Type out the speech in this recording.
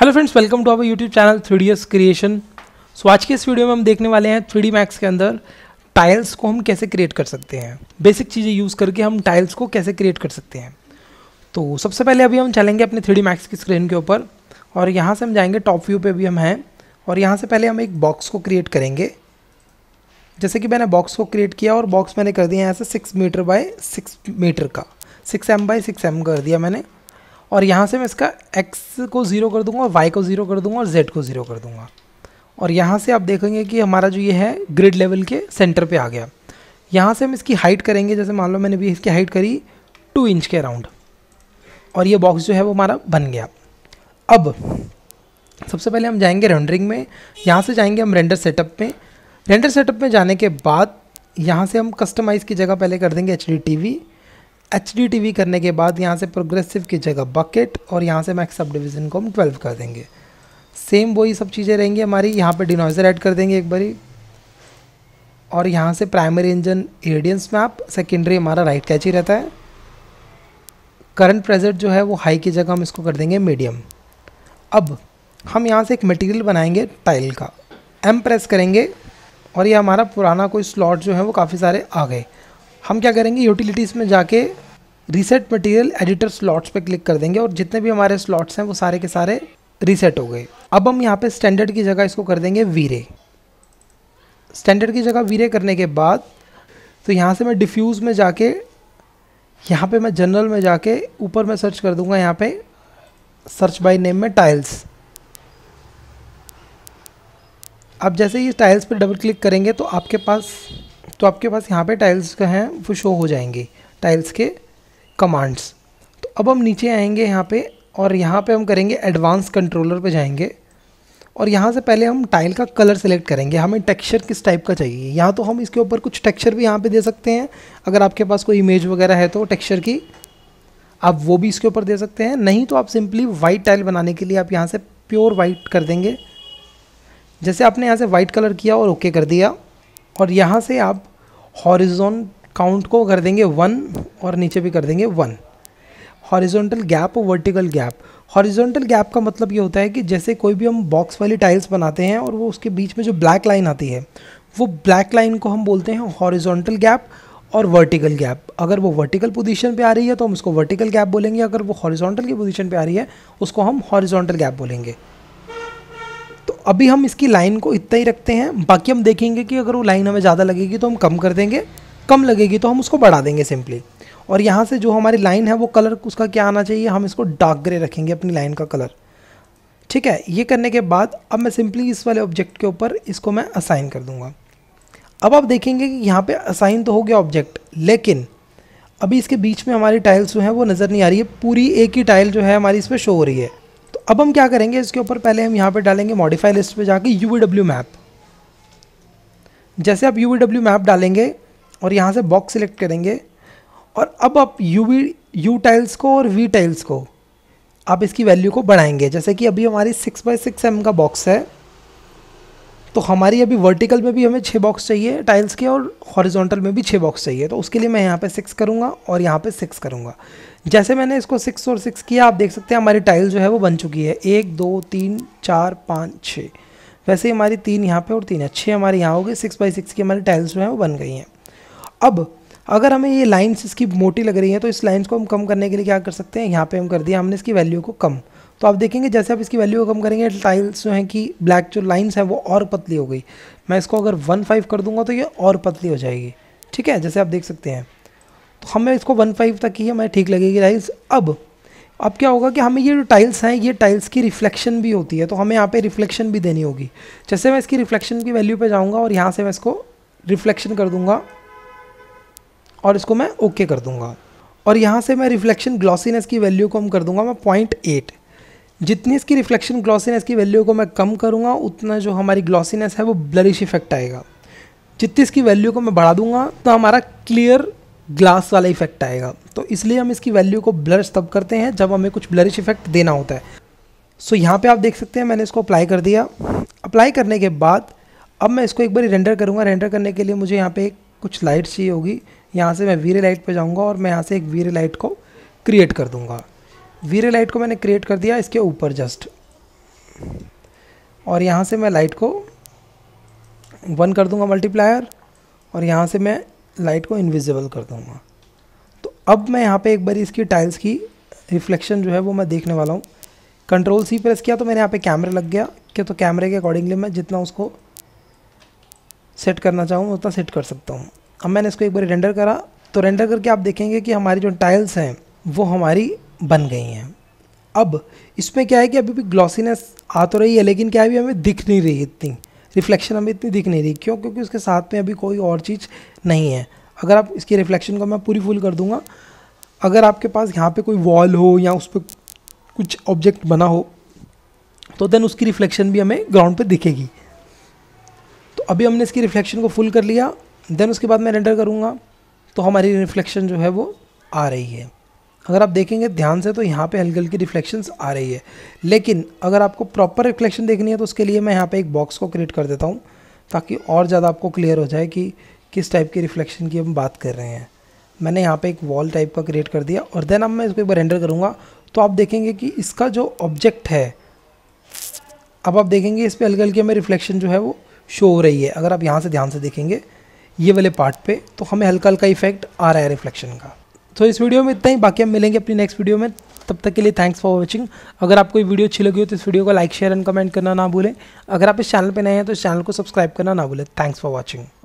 hello friends welcome to our YouTube channel three creation so आज के इस video में हम देखने वाले हैं थ्री डी मैक्स के अंदर टाइल्स को हम कैसे क्रिएट कर सकते हैं बेसिक चीज़ें यूज़ करके हम टाइल्स को कैसे क्रिएट कर सकते हैं तो सबसे पहले अभी हम चलेंगे अपने थ्री मैक्स की स्क्रीन के ऊपर और यहाँ से हम जाएंगे टॉप व्यू पे भी हम हैं और यहाँ से पहले हम एक बॉक्स को क्रिएट करेंगे जैसे कि मैंने बॉक्स को क्रिएट किया और बॉक्स मैंने कर दिया यहाँ से six metre by six metre का six M by six M कर दिया मैंने और यहाँ से मैं इसका एक्स को ज़ीरो कर दूँगा वाई को ज़ीरो कर दूँगा और जेड को ज़ीरो कर दूँगा और यहाँ से आप देखेंगे कि हमारा जो ये है ग्रिड लेवल के सेंटर पे आ गया यहाँ से हम इसकी हाइट करेंगे जैसे मान लो मैंने भी इसकी हाइट करी टू इंच के अराउंड और ये बॉक्स जो है वो हमारा बन गया अब सबसे पहले हम जाएंगे रेंडरिंग में यहाँ से जाएंगे हम रेंडर सेटअप में रेंडर सेटअप में जाने के बाद यहाँ से हम कस्टमाइज़ की जगह पहले कर देंगे H D T V H D करने के बाद यहाँ से प्रोग्रेसिव की जगह बकेट और यहाँ से मैक्स सब डिविजन को हम ट्वेल्व कर देंगे सेम वही सब चीज़ें रहेंगी हमारी यहाँ पे डिनोइज़र ऐड कर देंगे एक बारी और यहाँ से primary engine irradiance map secondary हमारा राइट कैच ही रहता है करंट प्रेजेंट जो है वो हाई की जगह हम इसको कर देंगे मीडियम अब हम यहाँ से एक मटेरियल बनाएंगे टाइल का एम प्रेस करेंगे और ये हमारा पुराना कोई स्लॉट जो है वो काफ़ी सारे आ गए हम क्या करेंगे यूटिलिटीज़ में जाके रीसेट मटेरियल एडिटर स्लॉट्स पे क्लिक कर देंगे और जितने भी हमारे स्लॉट्स हैं वो सारे के सारे रीसेट हो गए अब हम यहाँ पे स्टैंडर्ड की जगह इसको कर देंगे वीरे स्टैंडर्ड की जगह वीरे करने के बाद तो यहाँ से मैं डिफ्यूज़ में जाके यहाँ पे मैं जनरल में जाके ऊपर मैं सर्च कर दूँगा यहाँ पर सर्च बाई नेम में टाइल्स अब जैसे ही टाइल्स पर डबल क्लिक करेंगे तो आपके पास तो आपके पास यहाँ पे टाइल्स का हैं वो शो हो जाएंगे टाइल्स के कमांड्स तो अब हम नीचे आएंगे यहाँ पे और यहाँ पे हम करेंगे एडवांस कंट्रोलर पे जाएंगे और यहाँ से पहले हम टाइल का कलर सेलेक्ट करेंगे हमें टेक्सचर किस टाइप का चाहिए यहाँ तो हम इसके ऊपर कुछ टेक्सचर भी यहाँ पे दे सकते हैं अगर आपके पास कोई इमेज वगैरह है तो टेक्सचर की आप वो भी इसके ऊपर दे सकते हैं नहीं तो आप सिंपली वाइट टाइल बनाने के लिए आप यहाँ से प्योर वाइट कर देंगे जैसे आपने यहाँ से वाइट कलर किया और ओके कर दिया और यहाँ से आप हॉरिजोन काउंट को कर देंगे वन और नीचे भी कर देंगे वन हॉरिजॉन्टल गैप और वर्टिकल गैप हॉरिजॉन्टल गैप का मतलब ये होता है कि जैसे कोई भी हम बॉक्स वाली टाइल्स बनाते हैं और वो उसके बीच में जो ब्लैक लाइन आती है वो ब्लैक लाइन को हम बोलते हैं हॉरिजोनटल गैप और वर्टिकल गैप अगर वो वर्टिकल पोजीशन पे आ रही है तो हम उसको वर्टिकल गैप बोलेंगे अगर वो हॉरिजोंटल की पोजीशन पे आ रही है उसको हम हॉरिजॉन्टल गैप बोलेंगे अभी हम इसकी लाइन को इतना ही रखते हैं बाकी हम देखेंगे कि अगर वो लाइन हमें ज़्यादा लगेगी तो हम कम कर देंगे कम लगेगी तो हम उसको बढ़ा देंगे सिंपली और यहाँ से जो हमारी लाइन है वो कलर उसका क्या आना चाहिए हम इसको डार्क ग्रे रखेंगे अपनी लाइन का कलर ठीक है ये करने के बाद अब मैं सिंपली इस वाले ऑब्जेक्ट के ऊपर इसको मैं असाइन कर दूँगा अब आप देखेंगे कि यहाँ पे असाइन तो हो गया ऑब्जेक्ट लेकिन अभी इसके बीच में हमारी टाइल्स जो हैं वो नज़र नहीं आ रही है पूरी एक ही टाइल जो है हमारी इस पर शो हो रही है तो अब हम क्या करेंगे इसके ऊपर पहले हम यहाँ पर डालेंगे मॉडिफाई लिस्ट पर जाके यू मैप जैसे आप यू मैप डालेंगे और यहाँ से बॉक्स सिलेक्ट करेंगे और अब आप यू वी यू टाइल्स को और वी टाइल्स को आप इसकी वैल्यू को बढ़ाएंगे जैसे कि अभी हमारी सिक्स बाई सिक्स एम का बॉक्स है तो हमारी अभी वर्टिकल में भी हमें छः बॉक्स चाहिए टाइल्स के और हॉरिजॉन्टल में भी छः बॉक्स चाहिए तो उसके लिए मैं यहाँ पे सिक्स करूँगा और यहाँ पे सिक्स करूँगा जैसे मैंने इसको सिक्स और सिक्स किया आप देख सकते हैं हमारी टाइल जो है वो बन चुकी है एक दो तीन चार पाँच छः वैसे ही हमारी तीन यहाँ पर और तीन है छः हमारे यहाँ हो गए सिक्स बाई सिक्स की हमारी टाइल्स जो हैं वो बन गई हैं अब अगर हमें ये लाइन्स इसकी मोटी लग रही हैं तो इस लाइन्स को हम कम करने के लिए क्या कर सकते हैं यहाँ पर हम कर दिया हमने इसकी वैल्यू को कम तो आप देखेंगे जैसे आप इसकी वैल्यू को कम करेंगे टाइल्स जो हैं कि ब्लैक जो लाइन्स हैं वो और पतली हो गई मैं इसको अगर वन फाइव कर दूंगा तो ये और पतली हो जाएगी ठीक है जैसे आप देख सकते हैं तो हमें इसको वन फाइव तक ही हमें ठीक लगेगी टाइल्स अब अब क्या होगा कि हमें ये जो टाइल्स हैं ये टाइल्स की रिफ्लेक्शन भी होती है तो हमें यहाँ पर रिफ्लेक्शन भी देनी होगी जैसे मैं इसकी रिफ्लेक्शन की वैल्यू पर जाऊँगा और यहाँ से मैं इसको रिफ्लेक्शन कर दूँगा और इसको मैं ओके कर दूँगा और यहाँ से मैं रिफ्लेक्शन ग्लॉसीनेस की वैल्यू को हम कर दूँगा मैं पॉइंट एट जितनी इसकी रिफ्लेक्शन ग्लॉसीनेस की वैल्यू को मैं कम करूँगा उतना जो हमारी ग्लॉसीनेस है वो ब्लरिश इफेक्ट आएगा जितनी इसकी वैल्यू को मैं बढ़ा दूंगा तो हमारा क्लियर ग्लास वाला इफेक्ट आएगा तो इसलिए हम इसकी वैल्यू को ब्लर्स तब करते हैं जब हमें कुछ ब्लरिश इफेक्ट देना होता है सो so, यहाँ पे आप देख सकते हैं मैंने इसको अप्लाई कर दिया अप्लाई करने के बाद अब मैं इसको एक बार रेंडर करूँगा रेंडर करने के लिए मुझे यहाँ पे कुछ लाइट चाहिए होगी यहाँ से मैं वीरे लाइट पर जाऊँगा और मैं यहाँ से एक वीरे लाइट को क्रिएट कर दूँगा वीरे लाइट को मैंने क्रिएट कर दिया इसके ऊपर जस्ट और यहाँ से मैं लाइट को वन कर दूंगा मल्टीप्लायर और यहाँ से मैं लाइट को इनविजिबल कर दूंगा तो अब मैं यहाँ पे एक बार इसकी टाइल्स की रिफ्लेक्शन जो है वो मैं देखने वाला हूँ कंट्रोल सी प्रेस किया तो मैंने यहाँ पे कैमरा लग गया क्या तो कैमरे के अकॉर्डिंगली मैं जितना उसको सेट करना चाहूँ उतना सेट कर सकता हूँ अब मैंने इसको एक बार रेंडर करा तो रेंडर करके आप देखेंगे कि हमारी जो टाइल्स हैं वो हमारी बन गई हैं अब इसमें क्या है कि अभी भी ग्लॉसीनेस आ तो रही है लेकिन क्या है अभी हमें दिख नहीं रही इतनी रिफ्लेक्शन हमें इतनी दिख नहीं रही क्यों क्योंकि उसके साथ में अभी कोई और चीज़ नहीं है अगर आप इसकी रिफ्लेक्शन को मैं पूरी फुल कर दूंगा अगर आपके पास यहाँ पे कोई वॉल हो या उस पर कुछ ऑब्जेक्ट बना हो तो देन उसकी रिफ्लेक्शन भी हमें ग्राउंड पे दिखेगी तो अभी हमने इसकी रिफ्लेक्शन को फुल कर लिया देन उसके बाद मैं रेंडर करूँगा तो हमारी रिफ्लेक्शन जो है वो आ रही है अगर आप देखेंगे ध्यान से तो यहाँ पे हल्की हल्की रिफ्लेक्शंस आ रही है लेकिन अगर आपको प्रॉपर रिफ्लेक्शन देखनी है तो उसके लिए मैं यहाँ पे एक बॉक्स को क्रिएट कर देता हूँ ताकि और ज़्यादा आपको क्लियर हो जाए कि किस टाइप की रिफ्लेक्शन की हम बात कर रहे हैं मैंने यहाँ पे एक वॉल टाइप का क्रिएट कर दिया और देन अब मैं इसको एक बार रेंडर करूँगा तो आप देखेंगे कि इसका जो ऑब्जेक्ट है अब आप देखेंगे इस पर हल्के हल्के हमें रिफ्लेक्शन जो है वो शो हो रही है अगर आप यहाँ से ध्यान से देखेंगे ये वाले पार्ट पे तो हमें हल्का हल्का इफेक्ट आ रहा है रिफ्लेक्शन का तो इस वीडियो में इतना ही बाकी हम मिलेंगे अपनी नेक्स्ट वीडियो में तब तक के लिए थैंक्स फॉर वॉचिंग अगर आपको ये वीडियो अच्छी लगी हो तो इस वीडियो को लाइक शेयर एंड कमेंट करना ना भूलें अगर आप इस चैनल पर नए हैं तो इस चैनल को सब्सक्राइब करना ना भूलें थैंक्स फॉर वॉचिंग